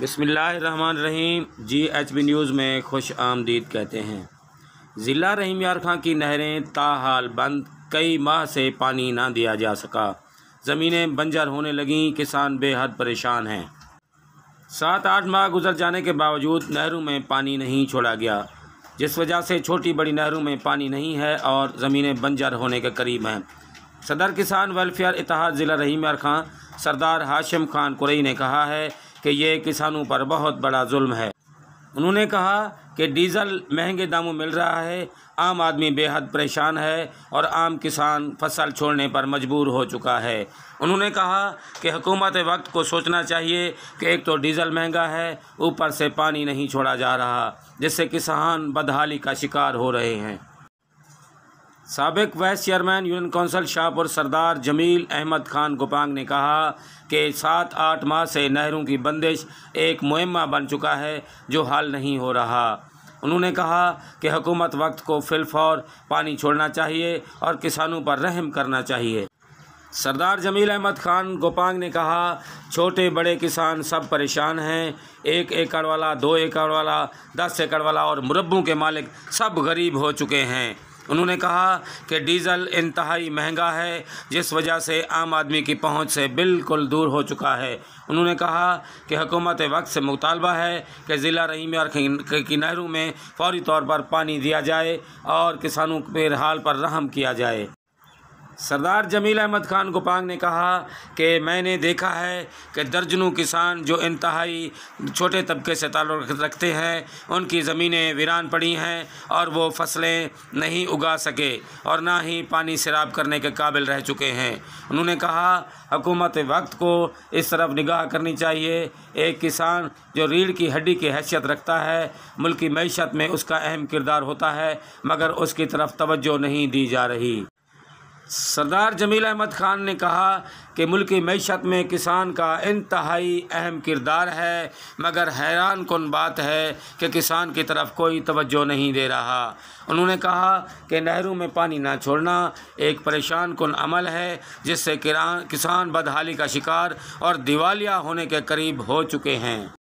बसमीम जी H B news में खुश आमदीद कहते हैं ज़िला रहीम यार खां की नहरें ताहाल बंद कई माह से पानी ना दिया जा सका ज़मीनें बंजर होने लगीं किसान बेहद परेशान हैं सात आठ माह गुजर जाने के बावजूद नहरों में पानी नहीं छोड़ा गया जिस वजह से छोटी बड़ी नहरों में पानी नहीं है और ज़मीनें बंजर होने के करीब हैं सदर किसान वेलफेयर इतिहाद ज़िला रहीम यार खां सरदार हाशिम खान कुरई ने कहा है कि ये किसानों पर बहुत बड़ा जुल्म है उन्होंने कहा कि डीज़ल महंगे दामों मिल रहा है आम आदमी बेहद परेशान है और आम किसान फसल छोड़ने पर मजबूर हो चुका है उन्होंने कहा कि हुकूमत वक्त को सोचना चाहिए कि एक तो डीज़ल महंगा है ऊपर से पानी नहीं छोड़ा जा रहा जिससे किसान बदहाली का शिकार हो रहे हैं सबक vice chairman union council Shahpur Sardar Jameel Ahmad Khan Gopang ने कहा कि सात आठ माह से नहरों की बंदिश एक मुहिमा बन चुका है जो हल नहीं हो रहा उन्होंने कहा कि हुकूमत वक्त को फिलफौर पानी छोड़ना चाहिए और किसानों पर रहम करना चाहिए सरदार जमील अहमद खान गोपांग ने कहा छोटे बड़े किसान सब परेशान हैं एक एकड़ वाला दो एकड़ वाला दस एकड़ वाला और मुरब्बों के मालिक सब गरीब हो चुके हैं उन्होंने कहा कि डीज़ल इंतहाई महंगा है जिस वजह से आम आदमी की पहुंच से बिल्कुल दूर हो चुका है उन्होंने कहा कि हुकूमत वक्त से मुतालबा है कि ज़िला रहीम और की नहरों में फौरी तौर पर पानी दिया जाए और किसानों के हाल पर रहम किया जाए सरदार जमील अहमद खान गोपांग ने कहा कि मैंने देखा है कि दर्जनों किसान जो इंतहाई छोटे तबके से ताल्लुक़ रखते हैं उनकी ज़मीनें वीरान पड़ी हैं और वो फसलें नहीं उगा सके और ना ही पानी शराब करने के काबिल रह चुके हैं उन्होंने कहा हुकूमत वक्त को इस तरफ निगाह करनी चाहिए एक किसान जो रीढ़ की हड्डी की हैसियत रखता है मुल्क की मीशत में उसका अहम किरदार होता है मगर उसकी तरफ तवज्जो नहीं दी जा रही सरदार जमील अहमद ख़ान ने कहा कि मुल्की मीशत में किसान का इंतहाई अहम किरदार है मगर हैरान कन बात है कि किसान की तरफ कोई तोज्जो नहीं दे रहा उन्होंने कहा कि नहरों में पानी ना छोड़ना एक परेशान कन अमल है जिससे किसान बदहाली का शिकार और दिवालिया होने के करीब हो चुके हैं